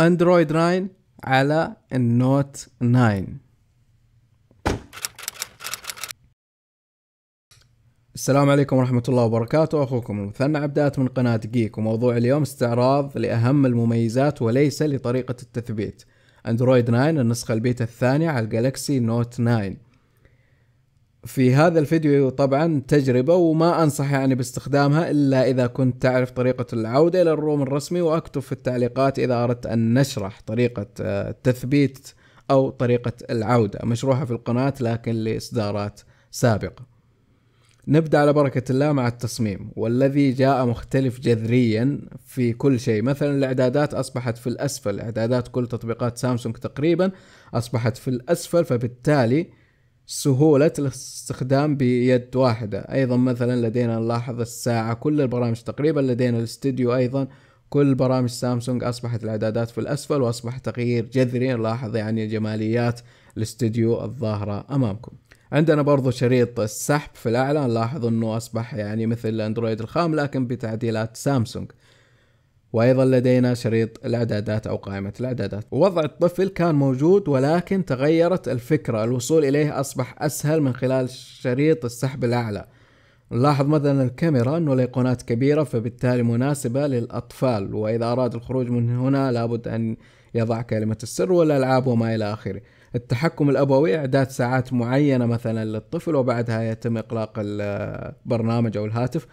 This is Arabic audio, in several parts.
اندرويد 9 على النوت 9 السلام عليكم ورحمة الله وبركاته أخوكم المثنى عبدات من قناة جيك وموضوع اليوم استعراض لأهم المميزات وليس لطريقة التثبيت اندرويد 9 النسخة البيتا الثانية على الجالكسي نوت 9 في هذا الفيديو طبعا تجربة وما أنصح يعني باستخدامها إلا إذا كنت تعرف طريقة العودة إلى الروم الرسمي وأكتب في التعليقات إذا أردت أن نشرح طريقة آه، التثبيت أو طريقة العودة مشروحة في القناة لكن لإصدارات سابقة نبدأ على بركة الله مع التصميم والذي جاء مختلف جذريا في كل شيء مثلا الإعدادات أصبحت في الأسفل إعدادات كل تطبيقات سامسونج تقريبا أصبحت في الأسفل فبالتالي سهولة الاستخدام بيد واحدة أيضا مثلا لدينا نلاحظ الساعة كل البرامج تقريبا لدينا الاستديو أيضا كل برامج سامسونج أصبحت الإعدادات في الأسفل وأصبح تغيير جذري نلاحظ يعني جماليات الاستديو الظاهرة أمامكم عندنا برضو شريط السحب في الأعلى نلاحظ أنه أصبح يعني مثل أندرويد الخام لكن بتعديلات سامسونج وأيضا لدينا شريط الإعدادات أو قائمة الإعدادات وضع الطفل كان موجود ولكن تغيرت الفكرة الوصول إليه أصبح أسهل من خلال شريط السحب الأعلى نلاحظ مثلا الكاميرا أنه الأيقونات كبيرة فبالتالي مناسبة للأطفال وإذا أراد الخروج من هنا لابد أن يضع كلمة السر والألعاب وما إلى آخره التحكم الأبوي إعداد ساعات معينة مثلا للطفل وبعدها يتم إغلاق البرنامج أو الهاتف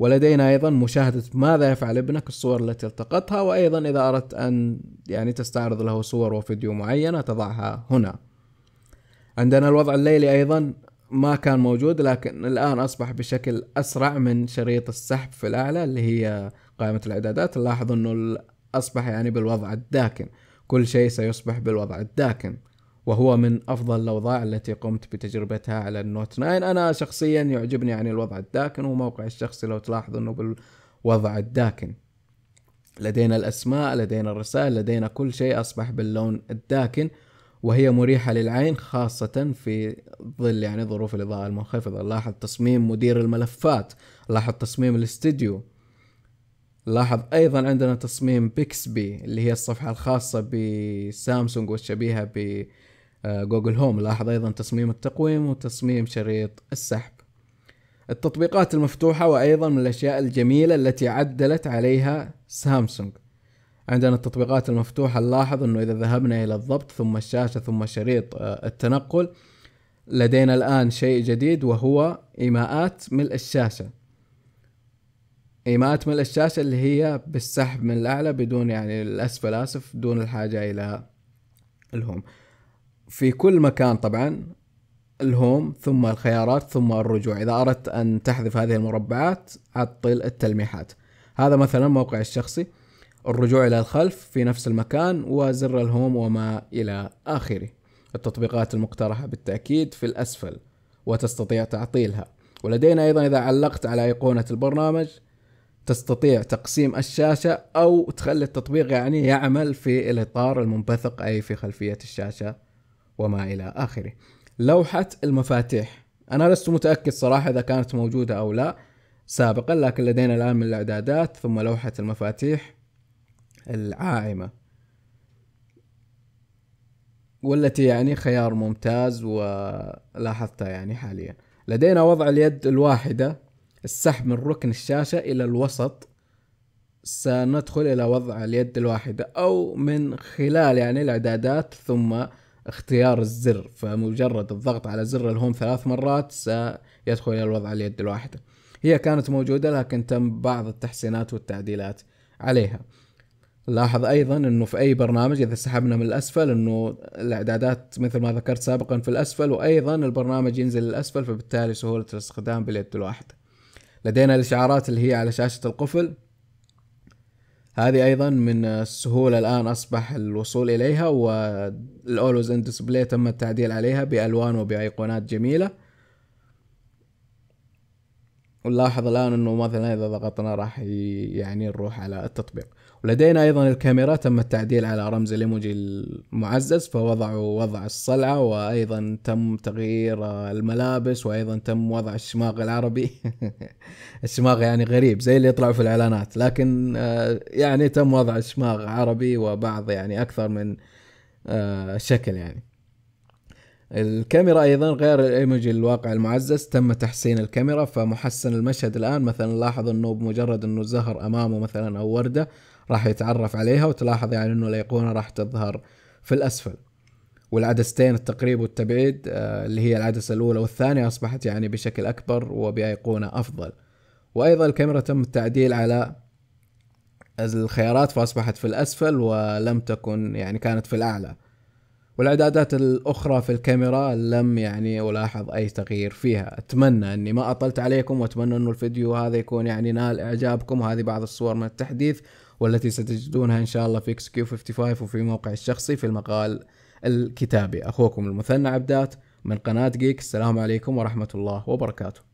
ولدينا أيضا مشاهدة ماذا يفعل ابنك الصور التي التقطها وأيضا إذا أردت أن يعني تستعرض له صور وفيديو معينة تضعها هنا عندنا الوضع الليلي أيضا ما كان موجود لكن الآن أصبح بشكل أسرع من شريط السحب في الأعلى اللي هي قائمة الإعدادات نلاحظ أنه أصبح يعني بالوضع الداكن كل شيء سيصبح بالوضع الداكن وهو من افضل الاوضاع التي قمت بتجربتها على النوت 9 انا شخصيا يعجبني يعني الوضع الداكن وموقع الشخصي لو تلاحظ انه بالوضع الداكن لدينا الاسماء لدينا الرسائل لدينا كل شيء اصبح باللون الداكن وهي مريحة للعين خاصة في ظل يعني ظروف الإضاءة المنخفضة لاحظ تصميم مدير الملفات لاحظ تصميم الاستديو لاحظ أيضا عندنا تصميم بيكسبي اللي هي الصفحة الخاصة بسامسونج والشبيهة ب آه، جوجل هوم لاحظ أيضا تصميم التقويم وتصميم شريط السحب التطبيقات المفتوحة وأيضا من الأشياء الجميلة التي عدلت عليها سامسونج عندنا التطبيقات المفتوحة نلاحظ أنه إذا ذهبنا إلى الضبط ثم الشاشة ثم شريط آه، التنقل لدينا الآن شيء جديد وهو إيماءات ملء الشاشة إيماءات ملء الشاشة اللي هي بالسحب من الأعلى بدون يعني الأسفل آسف دون الحاجة إلى الهوم في كل مكان طبعا الهوم ثم الخيارات ثم الرجوع إذا أردت أن تحذف هذه المربعات عطل التلميحات هذا مثلا موقع الشخصي الرجوع إلى الخلف في نفس المكان وزر الهوم وما إلى آخره التطبيقات المقترحة بالتأكيد في الأسفل وتستطيع تعطيلها ولدينا أيضا إذا علقت على أيقونة البرنامج تستطيع تقسيم الشاشة أو تخلي التطبيق يعني يعمل في الإطار المنبثق أي في خلفية الشاشة وما إلى آخره لوحة المفاتيح أنا لست متأكد صراحة إذا كانت موجودة أو لا سابقا لكن لدينا الآن من الإعدادات ثم لوحة المفاتيح العاعمة والتي يعني خيار ممتاز ولاحظته يعني حاليا لدينا وضع اليد الواحدة السحب من ركن الشاشة إلى الوسط سندخل إلى وضع اليد الواحدة أو من خلال يعني الإعدادات ثم اختيار الزر فمجرد الضغط على زر الهوم ثلاث مرات سيدخل إلى الوضع اليد الواحدة هي كانت موجودة لكن تم بعض التحسينات والتعديلات عليها لاحظ ايضا انه في اي برنامج اذا سحبنا من الاسفل انه الاعدادات مثل ما ذكرت سابقا في الاسفل وايضا البرنامج ينزل للاسفل فبالتالي سهوله الاستخدام باليد الواحده لدينا الاشعارات اللي هي على شاشه القفل هذه ايضا من السهوله الان اصبح الوصول اليها والاولوز ان ديسبلاي تم التعديل عليها بالوان وبايقونات جميله ونلاحظ الان انه مثلا اذا ضغطنا راح يعني نروح على التطبيق ولدينا ايضا الكاميرا تم التعديل على رمز الايموجي المعزز فوضعوا وضع الصلعه وايضا تم تغيير الملابس وايضا تم وضع الشماغ العربي الشماغ يعني غريب زي اللي يطلعوا في الاعلانات لكن آه، يعني تم وضع الشماغ عربي وبعض يعني اكثر من آه، شكل يعني الكاميرا ايضا غير الايموجي الواقع المعزز تم تحسين الكاميرا فمحسن المشهد الان مثلا لاحظ انه بمجرد انه زهر امامه مثلا او ورده راح يتعرف عليها وتلاحظ يعني انه الايقونه راح تظهر في الاسفل والعدستين التقريب والتبعيد آه، اللي هي العدسه الاولى والثانيه اصبحت يعني بشكل اكبر وبايقونه افضل وايضا الكاميرا تم التعديل على الخيارات فاصبحت في الاسفل ولم تكن يعني كانت في الاعلى والاعدادات الاخرى في الكاميرا لم يعني الاحظ اي تغيير فيها اتمنى اني ما اطلت عليكم واتمنى انه الفيديو هذا يكون يعني نال اعجابكم هذه بعض الصور من التحديث والتي ستجدونها ان شاء الله في اكس كيو 55 وفي موقع الشخصي في المقال الكتابي اخوكم المثنى عبدات من قناه جيك السلام عليكم ورحمه الله وبركاته